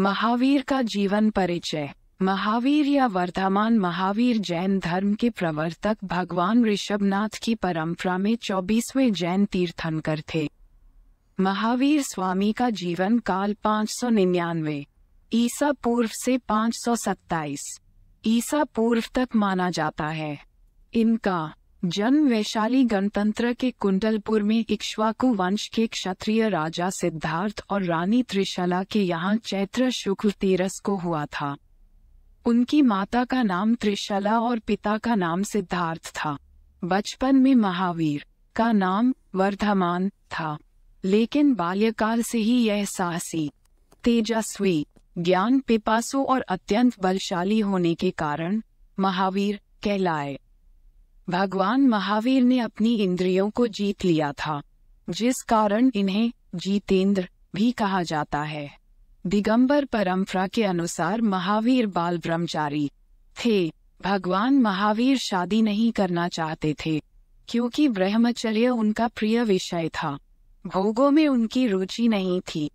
महावीर का जीवन परिचय महावीर या वर्धमान महावीर जैन धर्म के प्रवर्तक भगवान ऋषभनाथ की परंपरा में चौबीसवें जैन तीर्थंकर थे महावीर स्वामी का जीवन काल पाँच सौ निन्यानवे ईसा पूर्व से पाँच सौ सत्ताईस ईसा पूर्व तक माना जाता है इनका जन्म वैशाली गणतंत्र के कुंडलपुर में इक्ष्वाकु वंश के क्षत्रिय राजा सिद्धार्थ और रानी त्रिशला के यहाँ चैत्र शुक्ल तेरस को हुआ था उनकी माता का नाम त्रिशला और पिता का नाम सिद्धार्थ था बचपन में महावीर का नाम वर्धमान था लेकिन बाल्यकाल से ही यह साहसी तेजस्वी ज्ञान पिपासु और अत्यंत बलशाली होने के कारण महावीर कहलाए भगवान महावीर ने अपनी इंद्रियों को जीत लिया था जिस कारण इन्हें जीतेंद्र भी कहा जाता है दिगंबर परंपरा के अनुसार महावीर बाल ब्रह्मचारी थे भगवान महावीर शादी नहीं करना चाहते थे क्योंकि ब्रह्मचर्य उनका प्रिय विषय था भोगों में उनकी रुचि नहीं थी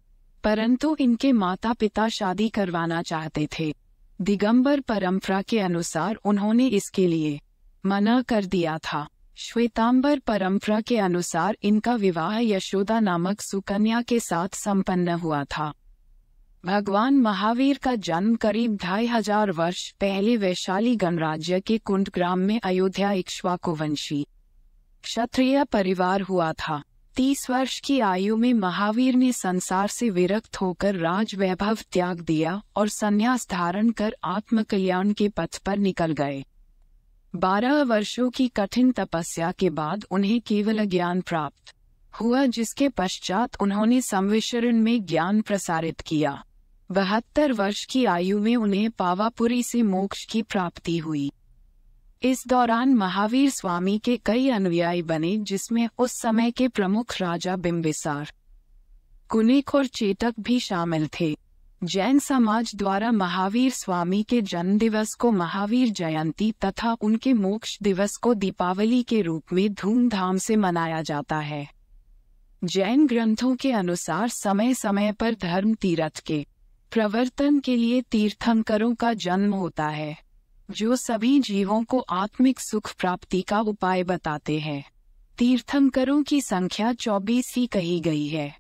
परंतु इनके माता पिता शादी करवाना चाहते थे दिगंबर परंपरा के अनुसार उन्होंने इसके लिए मना कर दिया था श्वेतांबर परंपरा के अनुसार इनका विवाह यशोदा नामक सुकन्या के साथ संपन्न हुआ था भगवान महावीर का जन्म करीब ढाई हजार वर्ष पहले वैशाली गणराज्य के कुंड ग्राम में अयोध्या इक्ष्वाकुवंशी क्षत्रिय परिवार हुआ था तीस वर्ष की आयु में महावीर ने संसार से विरक्त होकर राज वैभव त्याग दिया और संन्यास धारण कर आत्मकल्याण के पथ पर निकल गए बारह वर्षों की कठिन तपस्या के बाद उन्हें केवल ज्ञान प्राप्त हुआ जिसके पश्चात उन्होंने संविशरण में ज्ञान प्रसारित किया बहत्तर वर्ष की आयु में उन्हें पावापुरी से मोक्ष की प्राप्ति हुई इस दौरान महावीर स्वामी के कई अनुयायी बने जिसमें उस समय के प्रमुख राजा बिम्बिसार कुनिक और चेतक भी शामिल थे जैन समाज द्वारा महावीर स्वामी के जन्म दिवस को महावीर जयंती तथा उनके मोक्ष दिवस को दीपावली के रूप में धूमधाम से मनाया जाता है जैन ग्रंथों के अनुसार समय समय पर धर्म तीर्थ के प्रवर्तन के लिए तीर्थंकरों का जन्म होता है जो सभी जीवों को आत्मिक सुख प्राप्ति का उपाय बताते हैं तीर्थंकरों की संख्या चौबीस ही कही गई है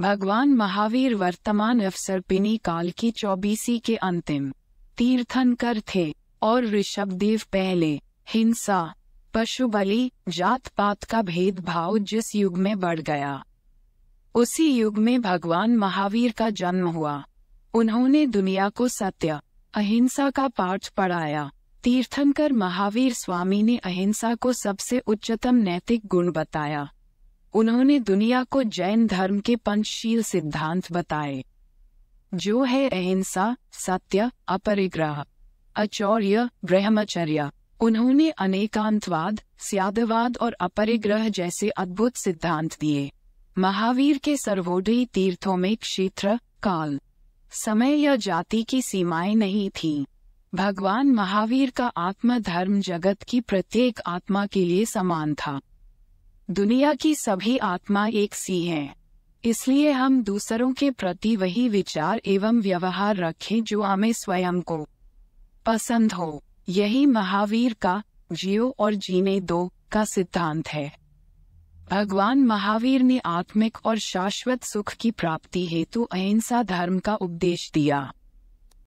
भगवान महावीर वर्तमान अवसर पिनी काल की चौबीसी के अंतिम तीर्थंकर थे और ऋषभदेव पहले हिंसा पशु बलि जात पात का भेदभाव जिस युग में बढ़ गया उसी युग में भगवान महावीर का जन्म हुआ उन्होंने दुनिया को सत्य अहिंसा का पाठ पढ़ाया तीर्थंकर महावीर स्वामी ने अहिंसा को सबसे उच्चतम नैतिक गुण बताया उन्होंने दुनिया को जैन धर्म के पंचशील सिद्धांत बताए जो है अहिंसा सत्य अपरिग्रह अचौर्य ब्रह्मचर्य उन्होंने अनेकांतवाद स्यादवाद और अपरिग्रह जैसे अद्भुत सिद्धांत दिए महावीर के सर्वोदयी तीर्थों में क्षेत्र काल समय या जाति की सीमाएं नहीं थी भगवान महावीर का आत्मा धर्म जगत की प्रत्येक आत्मा के लिए समान था दुनिया की सभी आत्मा एक सी हैं इसलिए हम दूसरों के प्रति वही विचार एवं व्यवहार रखें जो हमें स्वयं को पसंद हो यही महावीर का जियो और जीने दो का सिद्धांत है भगवान महावीर ने आत्मिक और शाश्वत सुख की प्राप्ति हेतु अहिंसा धर्म का उपदेश दिया